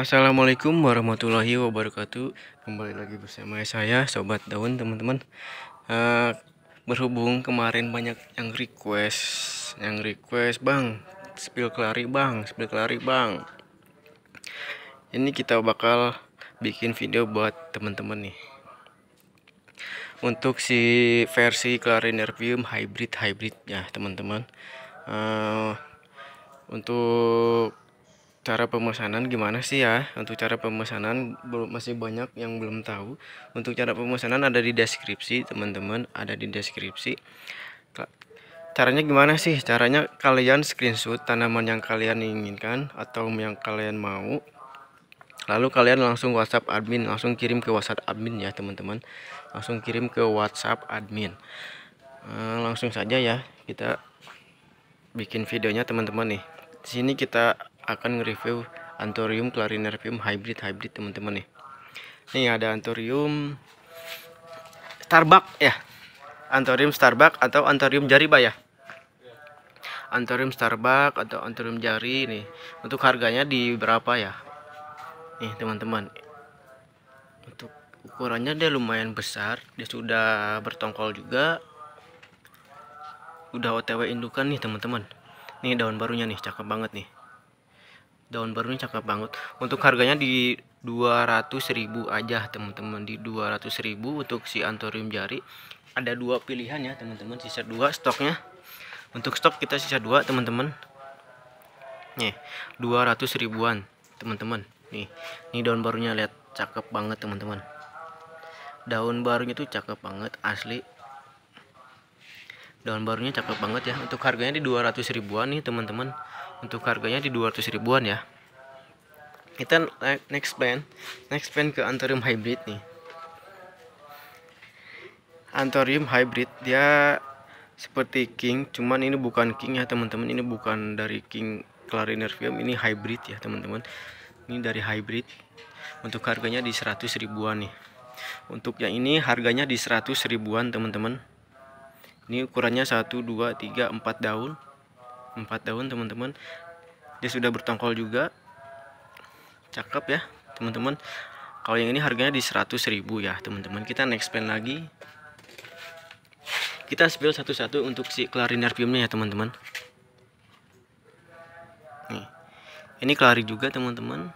Assalamualaikum warahmatullahi wabarakatuh Kembali lagi bersama saya Sobat Daun teman-teman uh, Berhubung kemarin banyak yang request Yang request bang Spill kelari bang Spill kelari bang Ini kita bakal bikin video buat teman-teman nih Untuk si versi kelari nervium hybrid-hybrid ya teman-teman uh, Untuk cara pemesanan gimana sih ya untuk cara pemesanan belum masih banyak yang belum tahu untuk cara pemesanan ada di deskripsi teman-teman ada di deskripsi caranya gimana sih caranya kalian screenshot tanaman yang kalian inginkan atau yang kalian mau lalu kalian langsung WhatsApp admin langsung kirim ke WhatsApp admin ya teman-teman langsung kirim ke WhatsApp admin eh, langsung saja ya kita bikin videonya teman-teman nih di sini kita akan nge-review antorium clarinervium hybrid hybrid teman-teman nih. ini ada antorium Starbuck ya. antorium Starbuck atau antorium jariba ya. Antorium Starbuck atau antorium jari nih. Untuk harganya di berapa ya? Nih teman-teman. Untuk ukurannya dia lumayan besar, dia sudah bertongkol juga. Udah OTW indukan nih teman-teman. Nih daun barunya nih, cakep banget nih daun barunya cakep banget untuk harganya di 200.000 aja teman-teman di 200.000 untuk si antorium jari ada dua pilihan ya teman-teman sisa dua stoknya untuk stok kita sisa dua teman-teman nih 200 ribuan teman-teman nih ini daun barunya lihat cakep banget teman-teman daun barunya tuh cakep banget asli daun barunya cakep banget ya untuk harganya di 200 ribuan nih teman-teman untuk harganya di 200 ribuan ya kita next plan next plan ke antorium hybrid nih antorium hybrid dia seperti king cuman ini bukan king ya teman-teman ini bukan dari king clarinervium ini hybrid ya teman-teman ini dari hybrid untuk harganya di 100 ribuan nih untuk yang ini harganya di 100 ribuan teman-teman ini ukurannya 1 2 3 4 daun 4 daun teman-teman dia sudah bertongkol juga cakep ya teman-teman kalau yang ini harganya di 100 ribu ya teman-teman kita next pen lagi kita spill satu-satu untuk si filmnya ya teman-teman ini clari juga teman-teman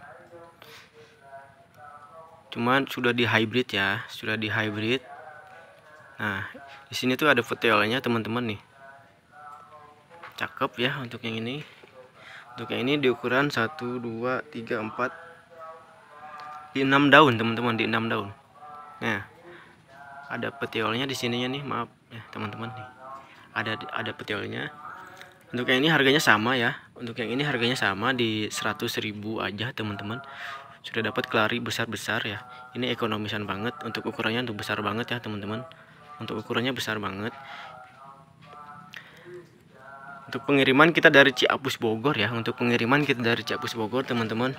cuman sudah di hybrid ya sudah di hybrid nah di sini tuh ada petelnya teman-teman nih cakep ya untuk yang ini untuk yang ini di ukuran 1 2 3 4 di 6 daun teman-teman di 6 daun nah ada petiolnya di sininya nih maaf ya teman-teman nih ada ada petiolnya untuk yang ini harganya sama ya untuk yang ini harganya sama di 100.000 aja teman-teman sudah dapat kelari besar-besar ya ini ekonomisan banget untuk ukurannya untuk besar banget ya teman-teman untuk ukurannya besar banget untuk pengiriman kita dari Ciapus Bogor ya untuk pengiriman kita dari Ciapus Bogor teman-teman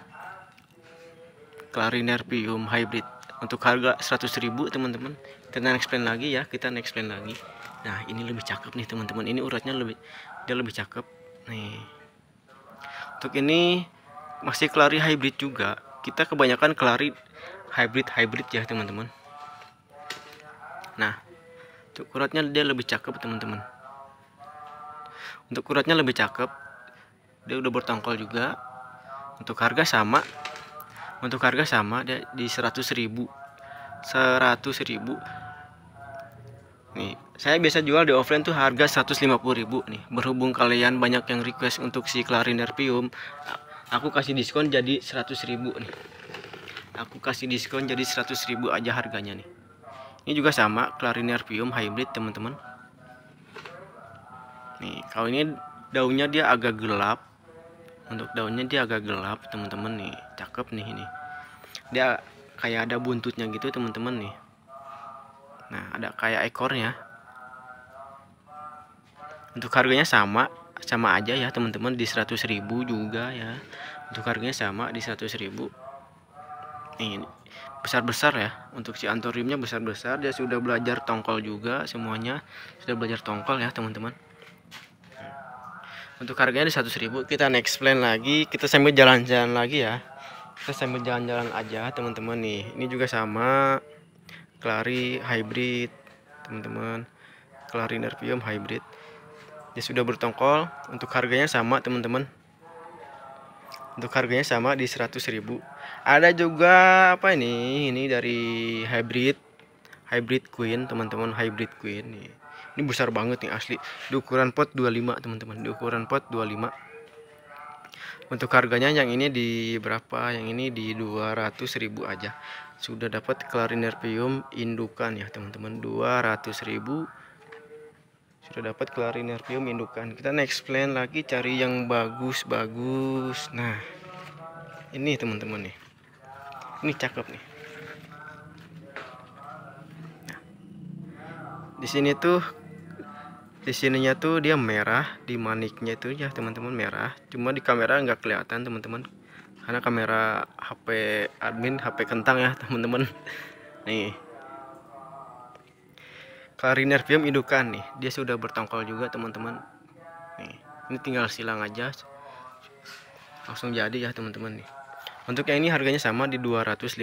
Clarinerpium hybrid untuk harga 100.000 teman-teman kita next plan lagi ya kita next plan lagi nah ini lebih cakep nih teman-teman ini uratnya lebih dia lebih cakep nih untuk ini masih kelari hybrid juga kita kebanyakan kelari hybrid hybrid ya teman-teman nah untuk uratnya dia lebih cakep teman-teman untuk uratnya lebih cakep dia udah bertongkol juga untuk harga sama untuk harga sama dia di 100 ribu 100 ribu nih saya biasa jual di offline tuh harga 150.000 nih berhubung kalian banyak yang request untuk si clarinerpium aku kasih diskon jadi 100.000 nih aku kasih diskon jadi 100.000 aja harganya nih ini juga sama clarinerpium hybrid teman-teman nih kalau ini daunnya dia agak gelap untuk daunnya dia agak gelap teman-teman nih cakep nih ini dia kayak ada buntutnya gitu teman-teman nih nah ada kayak ekornya untuk harganya sama sama aja ya teman-teman di 100.000 juga ya untuk harganya sama di 100.000 ini besar-besar ya untuk si antoriumnya besar-besar dia sudah belajar tongkol juga semuanya sudah belajar tongkol ya teman-teman untuk harganya di ribu, kita next plan lagi kita sambil jalan-jalan lagi ya kita sambil jalan-jalan aja teman-teman nih ini juga sama Clary hybrid teman-teman Clary nervium hybrid dia sudah bertongkol untuk harganya sama teman-teman untuk harganya sama di 100.000 ada juga apa ini ini dari hybrid hybrid queen teman-teman hybrid queen nih ini besar banget nih asli di ukuran pot 25 teman-teman di ukuran pot 25 untuk harganya yang ini di berapa yang ini di 200.000 aja sudah dapat clarinerpium indukan ya teman-teman 200.000 sudah dapat clarinerpium indukan kita next plan lagi cari yang bagus-bagus nah ini teman-teman nih ini cakep nih nah, di sini tuh di sininya tuh dia merah di maniknya itu ya teman-teman merah cuma di kamera nggak kelihatan teman-teman karena kamera HP admin HP kentang ya teman-teman nih Clarinervium indukan nih dia sudah bertongkol juga teman-teman nih ini tinggal silang aja langsung jadi ya teman-teman nih untuk yang ini harganya sama di 250.000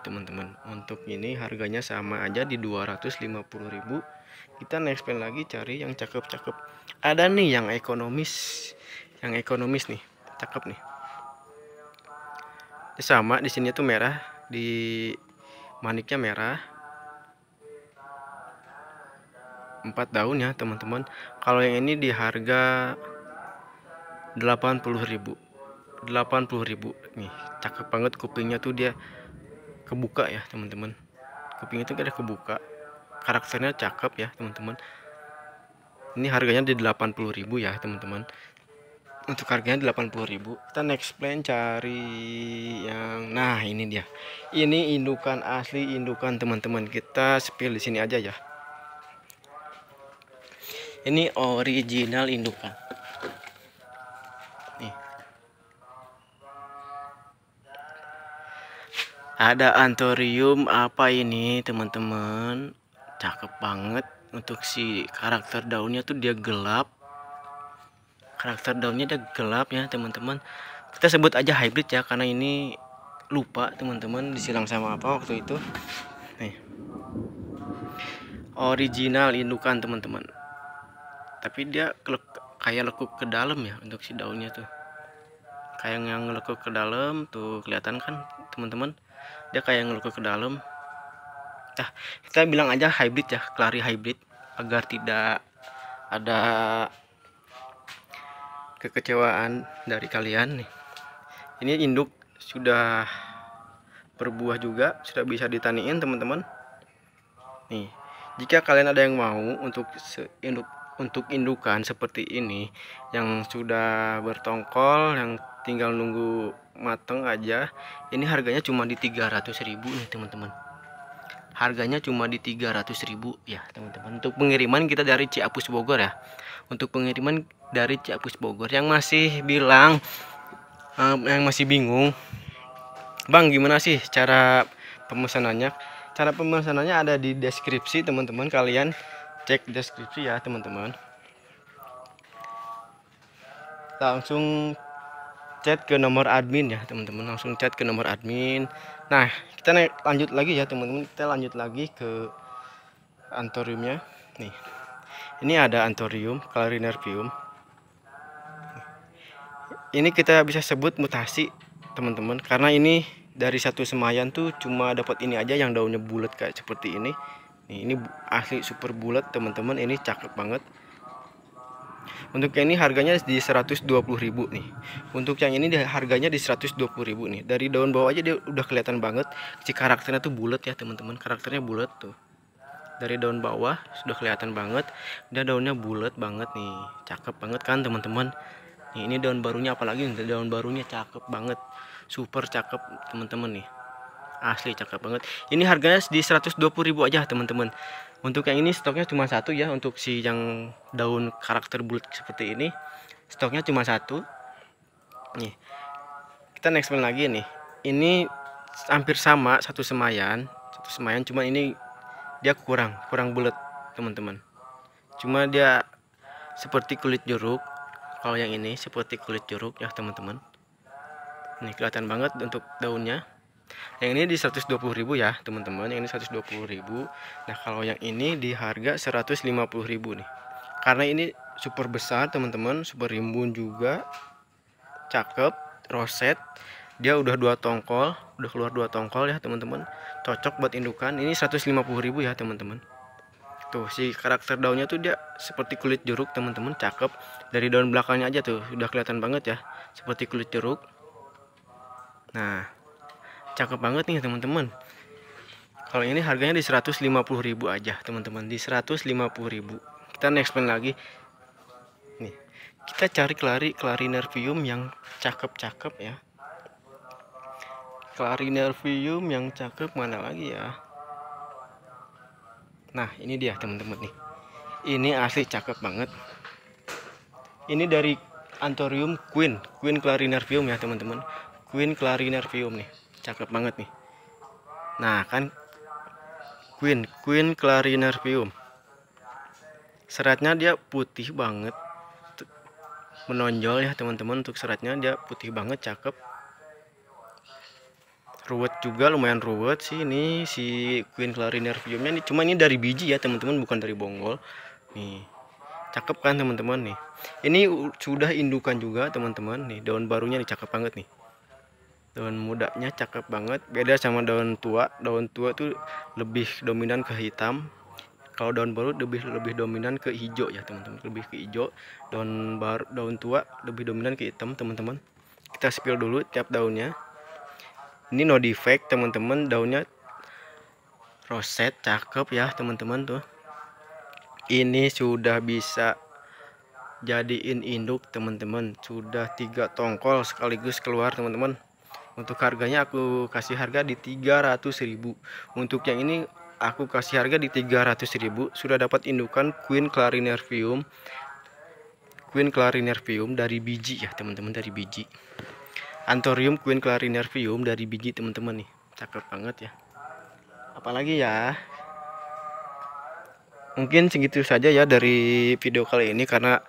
teman-teman untuk ini harganya sama aja di 250.000 kita next plan lagi cari yang cakep-cakep ada nih yang ekonomis yang ekonomis nih cakep nih eh, sama di sini tuh merah di maniknya merah empat daun ya teman-teman kalau yang ini di harga 80.000 ribu nih cakep banget kupingnya tuh dia kebuka ya teman-teman kupingnya tuh ada kebuka karakternya cakep ya teman-teman ini harganya di 80.000 ya teman-teman untuk harganya 80.000 kita next plan cari yang nah ini dia ini indukan asli indukan teman-teman kita spill di sini aja ya ini original indukan nih ada antorium apa ini teman-teman cakep banget untuk si karakter daunnya tuh dia gelap karakter daunnya dia gelap ya teman-teman kita sebut aja hybrid ya karena ini lupa teman-teman disilang sama apa waktu itu nih original indukan teman-teman tapi dia kayak lekuk ke dalam ya untuk si daunnya tuh kayak yang lekuk ke dalam tuh kelihatan kan teman-teman dia kayak ngelukuk ke dalam ya kita bilang aja hybrid ya kelari hybrid agar tidak ada kekecewaan dari kalian nih ini induk sudah berbuah juga sudah bisa ditaniin teman-teman nih jika kalian ada yang mau untuk induk untuk indukan seperti ini yang sudah bertongkol yang tinggal nunggu mateng aja ini harganya cuma di 300.000 nih teman-teman harganya cuma di 300 ribu ya teman-teman untuk pengiriman kita dari Ciapus Bogor ya untuk pengiriman dari Ciapus Bogor yang masih bilang um, yang masih bingung Bang gimana sih cara pemesanannya cara pemesanannya ada di deskripsi teman-teman kalian cek deskripsi ya teman-teman langsung chat ke nomor admin ya teman-teman langsung chat ke nomor admin nah kita naik, lanjut lagi ya teman-teman kita lanjut lagi ke antoriumnya nih ini ada antorium clarinervium ini kita bisa sebut mutasi teman-teman karena ini dari satu semayan tuh cuma dapat ini aja yang daunnya bulat kayak seperti ini nih, ini asli super bulat teman-teman ini cakep banget untuk yang ini harganya di 120.000 nih. Untuk yang ini harganya di 120.000 nih. Dari daun bawah aja dia udah kelihatan banget. Si karakternya tuh bulat ya, teman-teman. Karakternya bulat tuh. Dari daun bawah sudah kelihatan banget. Dan daunnya bulat banget nih. Cakep banget kan, teman-teman. Nih, ini daun barunya apalagi nih. daun barunya cakep banget. Super cakep, teman-teman nih. Asli cakep banget. Ini harganya di 120.000 aja, teman-teman untuk yang ini stoknya cuma satu ya untuk si yang daun karakter bulat seperti ini stoknya cuma satu nih kita next one lagi nih ini hampir sama satu semayan satu semayan cuma ini dia kurang kurang bulat teman-teman cuma dia seperti kulit jeruk kalau yang ini seperti kulit jeruk ya teman-teman ini kelihatan banget untuk daunnya yang ini di 120.000 ya teman-teman yang ini 120.000 nah kalau yang ini di harga 150.000 nih karena ini super besar teman-teman super rimbun juga cakep roset dia udah dua tongkol udah keluar dua tongkol ya teman-teman cocok buat indukan ini 150.000 ya teman-teman tuh si karakter daunnya tuh dia seperti kulit jeruk teman-teman cakep dari daun belakangnya aja tuh udah kelihatan banget ya seperti kulit jeruk nah cakep banget nih teman-teman kalau ini harganya di 150.000 aja teman-teman di 150.000 kita next plan lagi nih kita cari kelari clarinarium yang cakep-cakep ya clarinarium yang cakep mana lagi ya nah ini dia teman-teman nih ini asli cakep banget ini dari antorium Queen Queen clarinarium ya teman-teman Queen clarinarium nih cakep banget nih nah kan Queen Queen clarinervium seratnya dia putih banget menonjol ya teman-teman untuk seratnya dia putih banget cakep ruwet juga lumayan ruwet sih ini si Queen clarinerviumnya ini cuma ini dari biji ya teman-teman bukan dari bonggol nih cakep kan teman-teman nih ini sudah indukan juga teman-teman nih daun barunya nih cakep banget nih daun mudanya cakep banget beda sama daun tua daun tua tuh lebih dominan ke hitam kalau daun baru lebih lebih dominan ke hijau ya teman-teman lebih ke hijau daun baru daun tua lebih dominan ke hitam teman-teman kita spill dulu tiap daunnya ini no defect teman-teman daunnya roset cakep ya teman-teman tuh ini sudah bisa jadiin induk teman-teman sudah tiga tongkol sekaligus keluar teman-teman untuk harganya aku kasih harga di ribu. Untuk yang ini aku kasih harga di ribu. sudah dapat indukan Queen Clarinervium Queen Clarinervium dari biji ya teman-teman dari biji Antorium Queen Clarinervium dari biji teman-teman nih cakep banget ya apalagi ya mungkin segitu saja ya dari video kali ini karena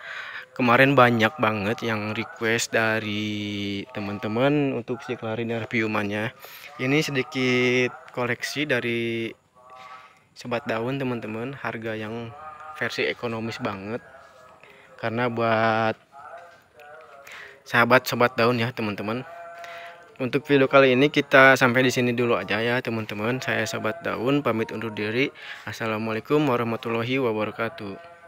kemarin banyak banget yang request dari teman-teman untuk si Clarinar Piumannya ini sedikit koleksi dari sobat daun teman-teman harga yang versi ekonomis banget karena buat sahabat-sahabat daun ya teman-teman untuk video kali ini kita sampai di sini dulu aja ya teman-teman saya sahabat daun pamit undur diri assalamualaikum warahmatullahi wabarakatuh